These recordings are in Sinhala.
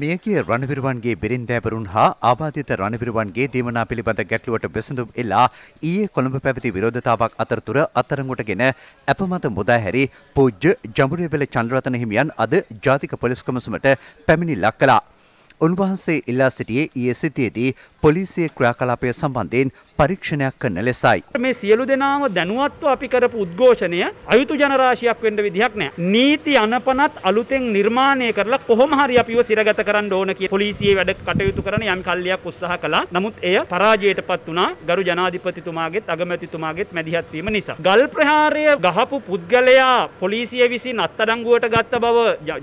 මියගිය රණවිරුවන්ගේ බෙරින්දෑවරුන් හා ආබාධිත රණවිරුවන්ගේ දීමනා පිළිබඳ ගැටලුවට බෙසඳුම් එල්ලා ඊයේ කොළඹ පැවති විරෝධතාවක් අතරතුර අත්තරංගොටගෙන අපමත මුදාහැරි පූජ්‍ය ජඹුරේවැල චන්ද්‍රරතන හිමියන් අද ජාතික පොලිස් කොමසමට පැමිණිලක් කළා. උන්වහන්සේ ඉල්ලා සිටියේ ඊයේ සිටියේදී පොලිසිය ක්‍රියාකලාපය සම්බන්ධයෙන් පරීක්ෂණයක් කරන ලෙසයි. මේ සියලු දෙනාම දැනුවත්ව අපි කරපු උද්ඝෝෂණය අයුතු ජනරාශියක් වෙන්න විදිහක් නෑ. නීති අනපනත් අලුතෙන් නිර්මාණය කරලා කොහොම හරි අපිව සිරගත කරන්න ඕන කියලා පොලිසිය වැඩ කටයුතු කරන යම් කල්ලියක් උත්සාහ කළා. නමුත් එය පරාජයටපත් වුණා ගරු ජනාධිපතිතුමාගේත් අගමැතිතුමාගේත් මැදිහත් වීම නිසා. ගල් ප්‍රහාරය ගහපු පුද්ගලයා පොලිසිය විසින් අත්අඩංගුවට ගත්ත බව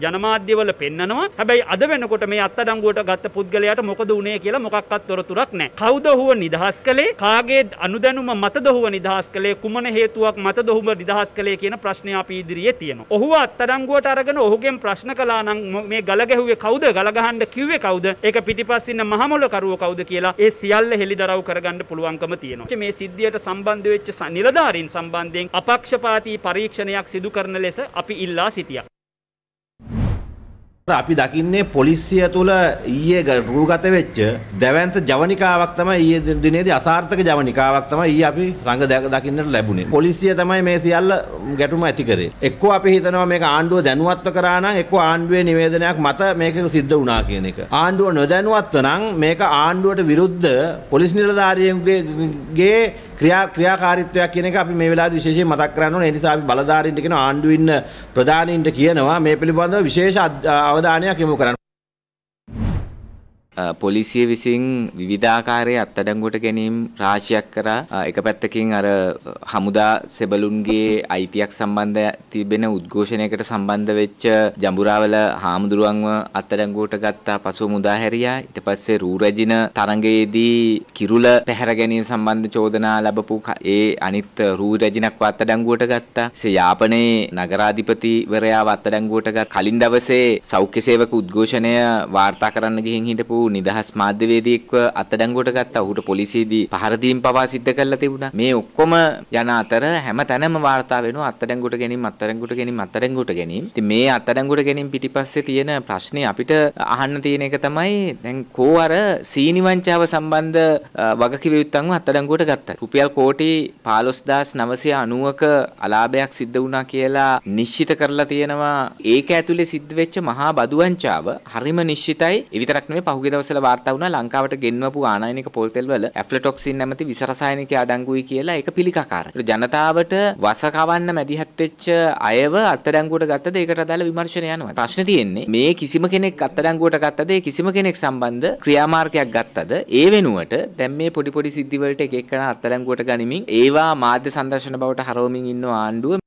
ජනමාධ්‍යවල පෙන්නනවා. හැබැයි අද වෙනකොට මේ අත්අඩංගුව අඩංගුවට ගත්ත පුද්ගලයාට මොකද උනේ කියලා මොකක්වත් තොරතුරක් නැහැ. කවුද ඔහුව නිදහස් කළේ? කාගේ අනුදැනුම මතද ඔහුව නිදහස් කළේ? කුමන හේතුවක් මතද ඔහුව නිදහස් කළේ කියන ප්‍රශ්නය අපි ඉදිරියේ තියෙනවා. ඔහුව අත්අඩංගුවට අරගෙන ඔහුගෙන් ප්‍රශ්න කළා නම් මේ ගල ගැහුවේ කවුද? ගල ගහන්න කිව්වේ කවුද? ඒක පිටිපස්සින්න මහමොළ කරුවෝ කවුද කියලා ඒ සියල්ල හෙළිදරව් කරගන්න පුළුවන්කම තියෙනවා. මේ සිද්ධියට සම්බන්ධ වෙච්ච නිලධාරීන් සම්බන්ධයෙන් අපක්ෂපාතී පරීක්ෂණයක් සිදු කරන ලෙස අපි ඉල්ලා සිටියා. අපි දකින්නේ පොලිසිය තුළ ඊයේ රූගත වෙච්ච දැවන්ත ජවනිකාවක් තමයි ඊයේ දිනේදී අසාර්ථක ජවනිකාවක් තමයි ඊයේ අපි රංග දකින්නට ලැබුණේ. පොලිසිය තමයි මේ සියල්ල ගැටුම ඇති කරේ. එක්කෝ අපි හිතනවා මේක ආණ්ඩුව දැනුවත්ව කරා නම් එක්කෝ ආණ්ඩුවේ නිවේදනයක් මත මේක සිද්ධ වුණා කියන එක. ආණ්ඩුව නොදැනුවත්ව නම් මේක ආණ්ඩුවට විරුද්ධ පොලිස් නිලධාරියන්ගේ ක්‍රියා ක්‍රියාකාරීත්වයක් කියන එක අපි මේ වෙලාවේ විශේෂයෙන් මතක් කරන්න ඕනේ. ඒ නිසා අපි බලධාරීන්ට කියන ආණ්ඩුවේ ඉන්න ප්‍රධානීන්ට කියනවා මේ පිළිබඳව විශේෂ අවධානයක් යොමු කරන්න. පොලිසිය විසින් විවිධාකාරයේ අත්අඩංගුවට ගැනීම් රාශියක් කරා එක පැත්තකින් අර හමුදා සෙබළුන්ගේ අයිතියක් සම්බන්ධ තිබෙන උද්ඝෝෂණයකට සම්බන්ධ වෙච්ච ජඹුරාවල හාමුදුරුවන්ව අත්අඩංගුවට ගත්තා පසුව මුදා හැරියා ඊට පස්සේ රූරජින තරඟයේදී කිරුළ පැහැර ගැනීම සම්බන්ධ චෝදනා ලැබපු ඒ අනිත් රූරජිනක්ව අත්අඩංගුවට ගත්තා එසේ යාපනයේ නගරාධිපතිවරයාව අත්අඩංගුවට ගත් කලින් දවසේ සෞඛ්‍ය සේවක උද්ඝෝෂණය වාර්තා කරන්න ගිහින් හිටපු වූ නිදහස් මාධ්‍යවේදියෙක්ව අත්අඩංගුවට ගත්තා. ඔහුට පොලිසියේදී පහර දීම් පවා සිද්ධ කරලා තිබුණා. මේ ඔක්කොම යන අතර හැම තැනම වාර්තා වෙනවා අත්අඩංගුවට ගැනීම, අත්අඩංගුවට ගැනීම, අත්අඩංගුවට ගැනීම. ඉතින් මේ අත්අඩංගුවට ගැනීම පිටිපස්සේ තියෙන ප්‍රශ්නේ අපිට අහන්න තියෙන එක තමයි දැන් කෝ අර සීනිවංචාව සම්බන්ධ වගකිවයුත්තන්ව අත්අඩංගුවට ගත්තා. රුපියල් කෝටි 15990ක අලාභයක් සිද්ධ වුණා කියලා නිශ්චිත කරලා තියෙනවා ඒක ඇතුලේ සිද්ධ වෙච්ච මහා බදුවංචාව හරිම නිශ්චිතයි ඒ විතරක් නෙමෙයි පහුගිය දවසල වාර්තා වුණා ලංකාවට ගෙන්වපු ආනයනික පොල් තෙල් වල ඇෆ්ලොටොක්සින් නැමැති විස රසායනිකය අඩංගුයි කියලා ඒක පිළිකාකාරයි. ජනතාවට වස කවන්න මැදිහත් වෙච්ච අයව අත්අඩංගුවට ගත්තද ඒකට අදාළ විමර්ශන යනවා. ප්‍රශ්නේ තියෙන්නේ මේ කිසිම කෙනෙක් අත්අඩංගුවට ගත්තද ඒ කිසිම කෙනෙක් සම්බන්ධ ක්‍රියාමාර්ගයක් ගත්තද ඒ වෙනුවට දැන් මේ පොඩි පොඩි සිද්ධිවලට එක එකන අත්තරංගුවට ගනිමින් ඒවා මාධ්‍ය සංදර්ශන බවට හරවමින් ඉන්න ආණ්ඩුව